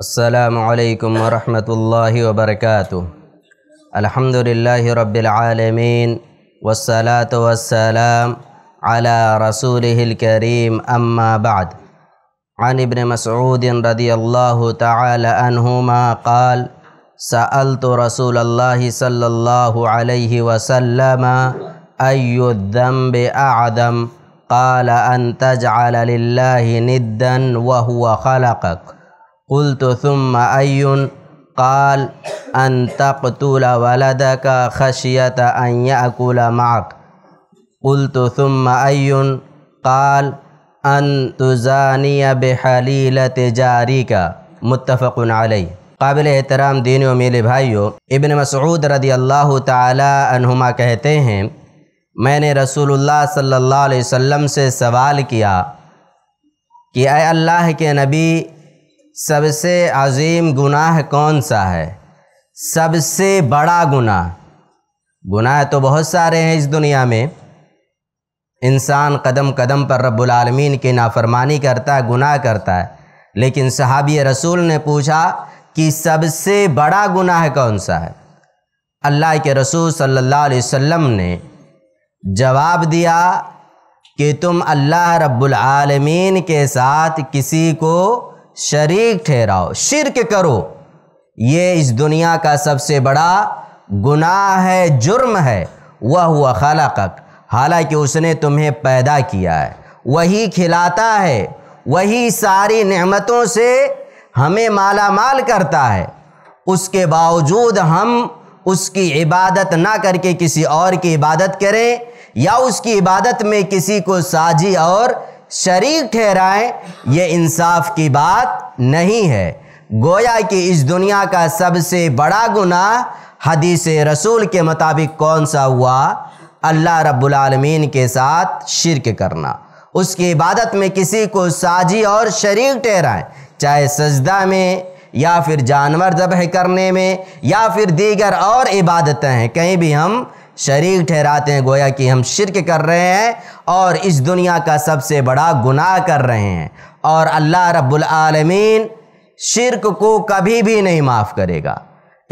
السلام عليكم ورحمة الله وبركاته الحمد لله رب العالمين والصلاة والسلام على رسوله الكريم أما بعد عن ابن مسعود رضي الله تعالى عنهما قال سألت رسول الله صلى الله عليه وسلم أي الذنب أعظم قال أن تجعل لله ندا وهو خلقك कुल तो तुम अयुन काल अन तकतूल वलद का खशियत अकूल माक कुल तो तुम अयुन काल अन तुजानिया बेहलील जारी का मुतफ़क़ आलई काबिल एहतराम दीन मेरे भाइयों इबन मसऊद रदी अल्लाह तुमा कहते हैं मैंने रसूलुल्लाह सल्लल्लाहु अलैहि वसल्लम से सवाल किया कि अय अल्लाह के नबी सबसे अजीम गुनाह कौन सा है सबसे बड़ा गुनाह गुनाह तो बहुत सारे हैं इस दुनिया में इंसान कदम कदम पर रब्बुल की नाफरमानी करता है गुनाह करता है लेकिन सहाबी रसूल ने पूछा कि सबसे बड़ा गुनाह कौन सा है अल्लाह के रसूल सल्लल्लाहु अलैहि वसल्लम ने जवाब दिया कि तुम अल्लाह रब्बुल रबालमीन के साथ किसी को शरीक ठहराओ शिरक करो ये इस दुनिया का सबसे बड़ा गुनाह है जुर्म है वह हुआ कक हालांकि उसने तुम्हें पैदा किया है वही खिलाता है वही सारी नेमतों से हमें माला माल करता है उसके बावजूद हम उसकी इबादत ना करके किसी और की इबादत करें या उसकी इबादत में किसी को साजी और शरीक ठहराएं ये इंसाफ की बात नहीं है गोया कि इस दुनिया का सबसे बड़ा गुनाह हदीस रसूल के मुताबिक कौन सा हुआ अल्लाह रब्लमीन के साथ शिरक करना उसकी इबादत में किसी को साजी और शरीक ठहराएं चाहे सजदा में या फिर जानवर जबह करने में या फिर दीगर और इबादतें हैं कहीं भी हम शरीक ठहराते हैं गोया कि हम शिरक कर रहे हैं और इस दुनिया का सबसे बड़ा गुनाह कर रहे हैं और अल्लाह रब्बुल आलमीन शिरक को कभी भी नहीं माफ़ करेगा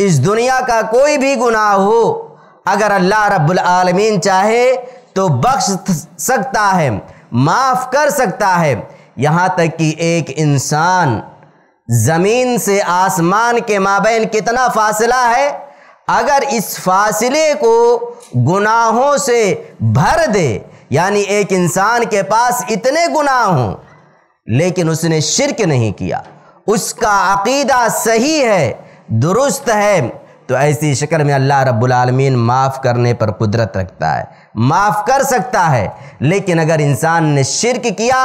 इस दुनिया का कोई भी गुनाह हो अगर अल्लाह रब्बुल आलमीन चाहे तो बख्श सकता है माफ़ कर सकता है यहाँ तक कि एक इंसान ज़मीन से आसमान के माबेन कितना फासला है अगर इस फासले को गुनाहों से भर दे यानी एक इंसान के पास इतने गुनाह हों लेकिन उसने शिरक नहीं किया उसका अकीदा सही है दुरुस्त है तो ऐसी शक्ल में अल्लाह रब्बुल माफ़ करने पर कुदरत रखता है माफ़ कर सकता है लेकिन अगर इंसान ने शिरक किया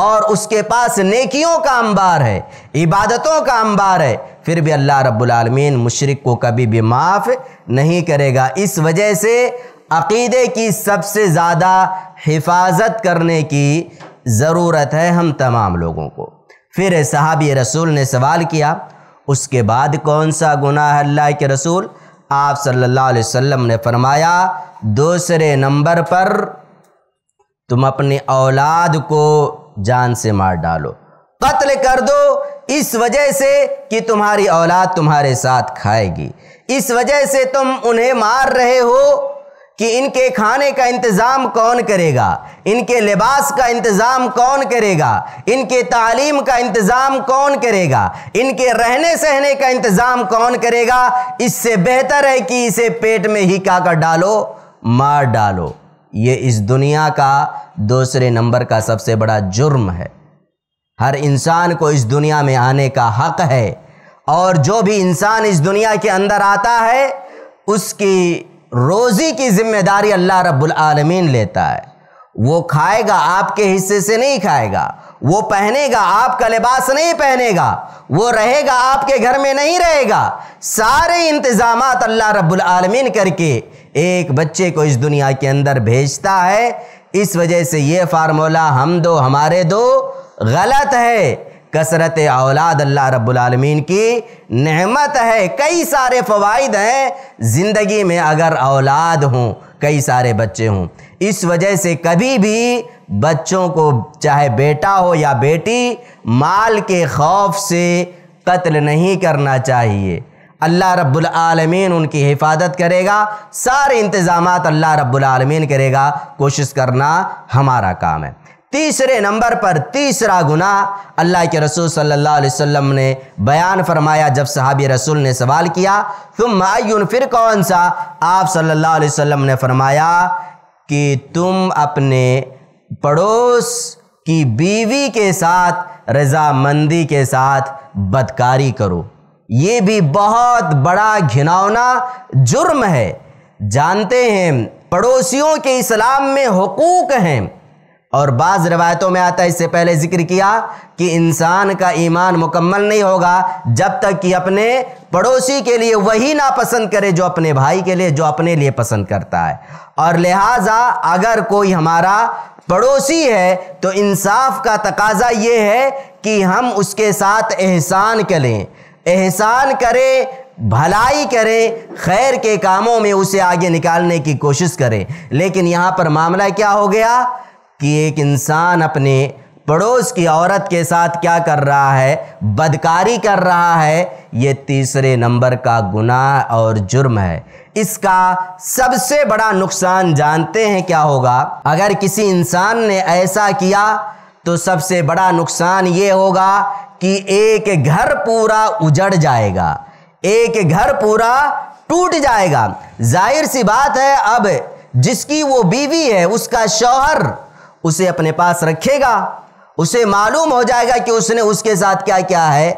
और उसके पास नेकियों का अंबार है इबादतों का अंबार है फिर भी अल्लाह रब्बुल रबालमीन मुशरक को कभी भी माफ़ नहीं करेगा इस वजह से अकीदे की सबसे ज़्यादा हिफाजत करने की ज़रूरत है हम तमाम लोगों को फिर सहाबी रसूल ने सवाल किया उसके बाद कौन सा गुनाह है अल्लाह के रसूल आप सल्लल्लाहु अलैहि वसल्लम ने फरमाया दूसरे नंबर पर तुम अपनी औलाद को जान से मार डालो कत्ल कर दो इस वजह से कि तुम्हारी औलाद तुम्हारे साथ खाएगी इस वजह से तुम उन्हें मार रहे हो कि इनके खाने का इंतज़ाम कौन करेगा इनके लिबास का इंतज़ाम कौन करेगा इनके तालीम का इंतज़ाम कौन करेगा इनके रहने सहने का इंतज़ाम कौन करेगा इससे बेहतर है कि इसे पेट में ही का कर डालो मार डालो ये इस दुनिया का दूसरे नंबर का सबसे बड़ा जुर्म है हर इंसान को इस दुनिया में आने का हक है और जो भी इंसान इस दुनिया के अंदर आता है उसकी रोज़ी की जिम्मेदारी अल्लाह रब्बुल आलमीन लेता है वो खाएगा आपके हिस्से से नहीं खाएगा वो पहनेगा आपका लिबास नहीं पहनेगा वो रहेगा आपके घर में नहीं रहेगा सारे इंतज़ाम अल्लाह रब्बुल आलमीन करके एक बच्चे को इस दुनिया के अंदर भेजता है इस वजह से ये फार्मूला हम दो हमारे दो गलत है कसरत औलाद अल्लाह रब्लमीन की नहमत है कई सारे फ़वाद हैं ज़िंदगी में अगर औलाद हों कई सारे बच्चे हों इस वजह से कभी भी बच्चों को चाहे बेटा हो या बेटी माल के खौफ से कत्ल नहीं करना चाहिए अल्लाह रब्बुल आलमीन उनकी हिफाजत करेगा सारे इंतज़ाम अल्लाह रब्बुल आलमीन करेगा कोशिश करना हमारा काम है तीसरे नंबर पर तीसरा गुना अल्लाह के रसूल सल्लल्लाहु अलैहि वसल्लम ने बयान फरमाया जब सहाबी रसूल ने सवाल किया तुम मायून फिर कौन सा आप सल्लल्लाहु अलैहि वसल्लम ने फरमाया कि तुम अपने पड़ोस की बीवी के साथ रजामंदी के साथ बदकारी करो ये भी बहुत बड़ा घिनौना जुर्म है जानते हैं पड़ोसियों के इस्लाम में हकूक़ हैं और बाज़ रवायतों में आता है इससे पहले जिक्र किया कि इंसान का ईमान मुकम्मल नहीं होगा जब तक कि अपने पड़ोसी के लिए वही नापसंद करे जो अपने भाई के लिए जो अपने लिए पसंद करता है और लिहाजा अगर कोई हमारा पड़ोसी है तो इंसाफ का तकाजा ये है कि हम उसके साथ एहसान करें एहसान करें भलाई करें खैर के कामों में उसे आगे निकालने की कोशिश करें लेकिन यहाँ पर मामला क्या हो गया कि एक इंसान अपने पड़ोस की औरत के साथ क्या कर रहा है बदकारी कर रहा है ये तीसरे नंबर का गुनाह और जुर्म है इसका सबसे बड़ा नुकसान जानते हैं क्या होगा अगर किसी इंसान ने ऐसा किया तो सबसे बड़ा नुकसान ये होगा कि एक घर पूरा उजड़ जाएगा एक घर पूरा टूट जाएगा जाहिर सी बात है अब जिसकी वो बीवी है उसका शौहर उसे अपने पास रखेगा उसे मालूम हो जाएगा कि उसने उसके साथ क्या क्या है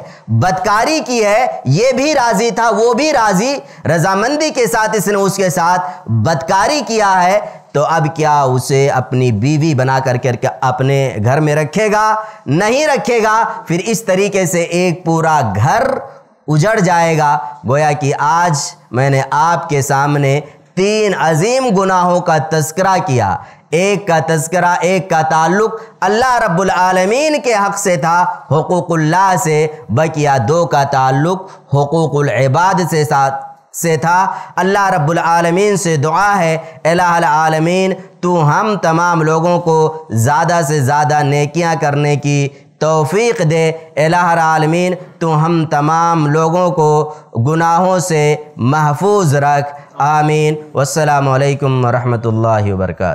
बदकारी की है ये भी राजी था वो भी राजी रजामंदी के साथ इसने उसके साथ बदकारी किया है तो अब क्या उसे अपनी बीवी बना कर करके अपने घर में रखेगा नहीं रखेगा फिर इस तरीके से एक पूरा घर उजड़ जाएगा गोया कि आज मैंने आपके सामने तीन अजीम गुनाहों का तस्करा किया एक का तस्करा एक का ताल्लुक अल्लाह रब्बुल आलमीन के हक़ से था हकूक़ल्ला से बकिया दो का ताल्लुक हकूक़ुल इबाद से साथ से था अल्लाह रब्बुल आलमीन से दुआ है आलमीन तू हम तमाम लोगों को ज़्यादा से ज़्यादा नेकियां करने की तौफीक दे आलमीन तू हम तमाम लोगों को गुनाहों से महफूज रख आमीन वालकम वरहमल वर्का